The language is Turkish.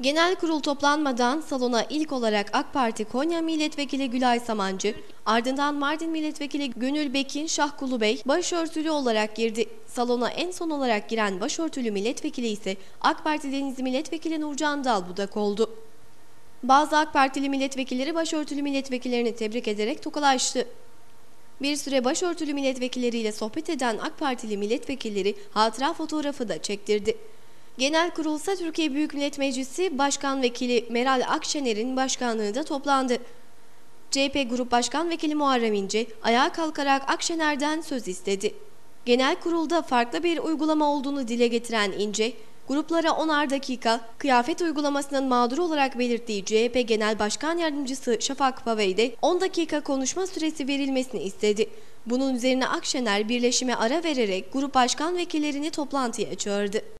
Genel kurul toplanmadan salona ilk olarak AK Parti Konya Milletvekili Gülay Samancı, ardından Mardin Milletvekili Gönül Bekin Şahkulu Bey başörtülü olarak girdi. Salona en son olarak giren başörtülü milletvekili ise AK Parti Denizli Milletvekili Nurcan Dalbudak oldu. Bazı AK Partili milletvekilleri başörtülü milletvekillerini tebrik ederek tokalaştı. Bir süre başörtülü milletvekilleriyle sohbet eden AK Partili milletvekilleri hatıra fotoğrafı da çektirdi. Genel kurulsa Türkiye Büyük Millet Meclisi Başkan Vekili Meral Akşener'in başkanlığında toplandı. CHP Grup Başkan Vekili Muharrem İnce ayağa kalkarak Akşener'den söz istedi. Genel kurulda farklı bir uygulama olduğunu dile getiren İnce, gruplara 10'ar dakika kıyafet uygulamasının mağduru olarak belirttiği CHP Genel Başkan Yardımcısı Şafak Pavey'de 10 dakika konuşma süresi verilmesini istedi. Bunun üzerine Akşener birleşime ara vererek grup başkan vekillerini toplantıya çağırdı.